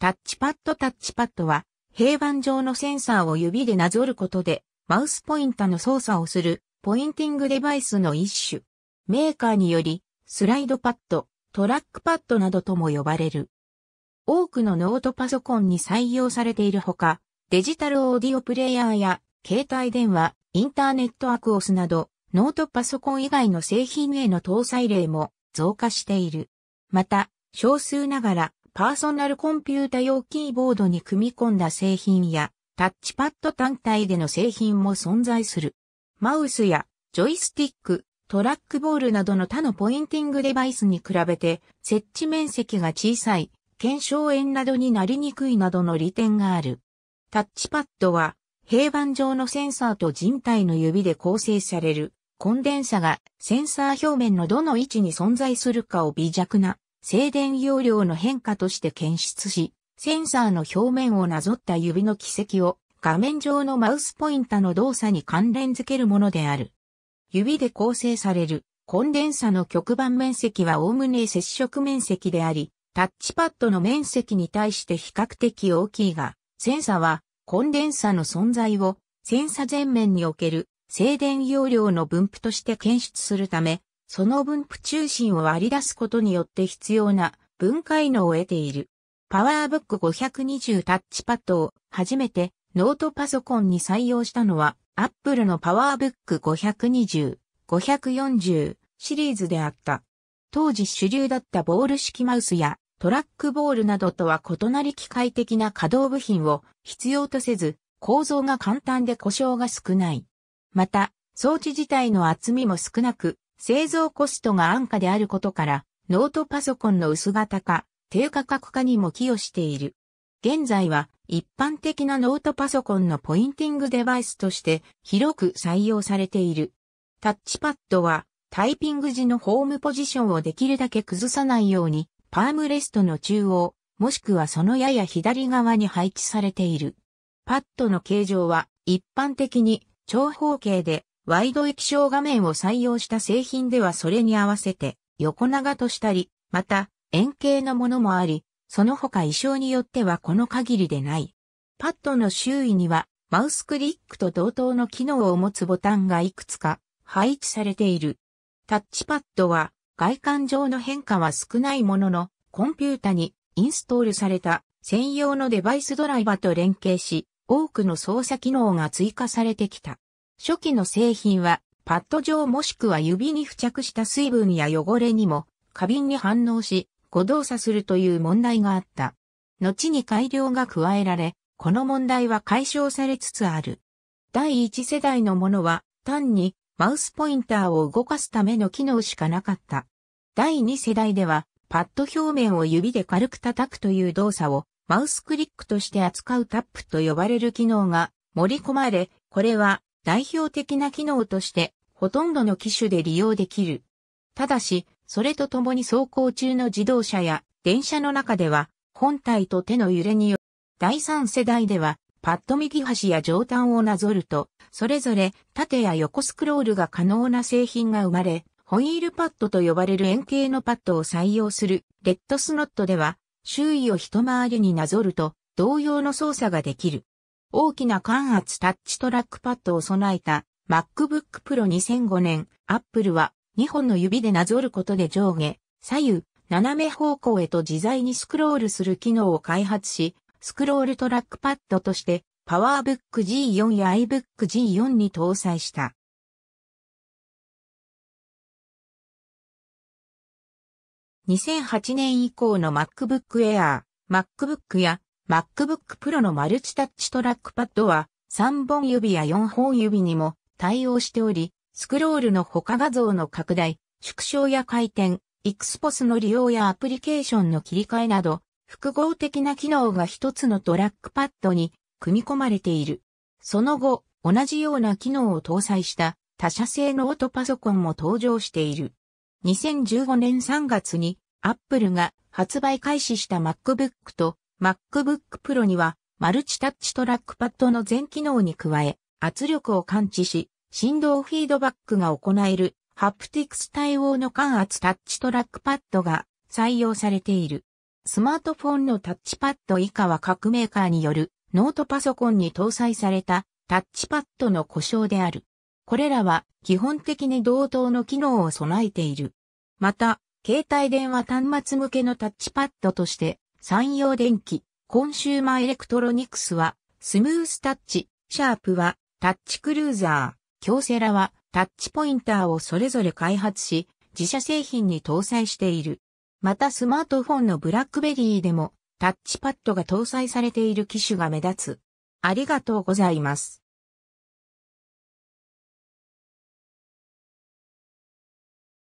タッチパッドタッチパッドは、平板上のセンサーを指でなぞることで、マウスポインタの操作をする、ポインティングデバイスの一種。メーカーにより、スライドパッド、トラックパッドなどとも呼ばれる。多くのノートパソコンに採用されているほか、デジタルオーディオプレイヤーや、携帯電話、インターネットアクオスなど、ノートパソコン以外の製品への搭載例も増加している。また、少数ながら、パーソナルコンピュータ用キーボードに組み込んだ製品や、タッチパッド単体での製品も存在する。マウスやジョイスティック、トラックボールなどの他のポインティングデバイスに比べて設置面積が小さい、検証炎などになりにくいなどの利点がある。タッチパッドは平板上のセンサーと人体の指で構成されるコンデンサがセンサー表面のどの位置に存在するかを微弱な静電容量の変化として検出し、センサーの表面をなぞった指の軌跡を画面上のマウスポインタの動作に関連づけるものである。指で構成されるコンデンサの極板面積は概ね接触面積であり、タッチパッドの面積に対して比較的大きいが、センサはコンデンサの存在をセンサ前面における静電容量の分布として検出するため、その分布中心を割り出すことによって必要な分解能を得ている。パワーブック520タッチパッドを初めてノートパソコンに採用したのは Apple のパワーブック520、540シリーズであった。当時主流だったボール式マウスやトラックボールなどとは異なり機械的な可動部品を必要とせず構造が簡単で故障が少ない。また、装置自体の厚みも少なく、製造コストが安価であることから、ノートパソコンの薄型化、低価格化にも寄与している。現在は一般的なノートパソコンのポインティングデバイスとして広く採用されている。タッチパッドはタイピング時のホームポジションをできるだけ崩さないようにパームレストの中央、もしくはそのやや左側に配置されている。パッドの形状は一般的に長方形でワイド液晶画面を採用した製品ではそれに合わせて横長としたり、また円形のものもあり、その他衣装によってはこの限りでない。パッドの周囲にはマウスクリックと同等の機能を持つボタンがいくつか配置されている。タッチパッドは外観上の変化は少ないものの、コンピュータにインストールされた専用のデバイスドライバと連携し、多くの操作機能が追加されてきた。初期の製品は、パッド状もしくは指に付着した水分や汚れにも、過敏に反応し、誤動作するという問題があった。後に改良が加えられ、この問題は解消されつつある。第1世代のものは、単にマウスポインターを動かすための機能しかなかった。第2世代では、パッド表面を指で軽く叩くという動作を、マウスクリックとして扱うタップと呼ばれる機能が盛り込まれ、これは代表的な機能として、ほとんどの機種で利用できる。ただし、それとともに走行中の自動車や電車の中では、本体と手の揺れによる。第三世代では、パッド右端や上端をなぞると、それぞれ縦や横スクロールが可能な製品が生まれ、ホイールパッドと呼ばれる円形のパッドを採用するレッドスノットでは、周囲を一回りになぞると同様の操作ができる。大きな間圧タッチトラックパッドを備えた MacBook Pro 2005年、Apple は2本の指でなぞることで上下、左右、斜め方向へと自在にスクロールする機能を開発し、スクロールトラックパッドとして PowerBook G4 や iBook G4 に搭載した。2008年以降の MacBook Air、MacBook や MacBook Pro のマルチタッチトラックパッドは3本指や4本指にも対応しており、スクロールの他画像の拡大、縮小や回転、XPOS の利用やアプリケーションの切り替えなど、複合的な機能が一つのトラックパッドに組み込まれている。その後、同じような機能を搭載した他社製ノートパソコンも登場している。2015年3月に Apple が発売開始した MacBook と MacBook Pro にはマルチタッチトラックパッドの全機能に加え、圧力を感知し、振動フィードバックが行えるハプティクス対応の感圧タッチトラックパッドが採用されている。スマートフォンのタッチパッド以下は各メーカーによるノートパソコンに搭載されたタッチパッドの故障である。これらは基本的に同等の機能を備えている。また、携帯電話端末向けのタッチパッドとして山陽電機、コンシューマーエレクトロニクスは、スムースタッチ、シャープは、タッチクルーザー、京セラは、タッチポインターをそれぞれ開発し、自社製品に搭載している。またスマートフォンのブラックベリーでも、タッチパッドが搭載されている機種が目立つ。ありがとうございます。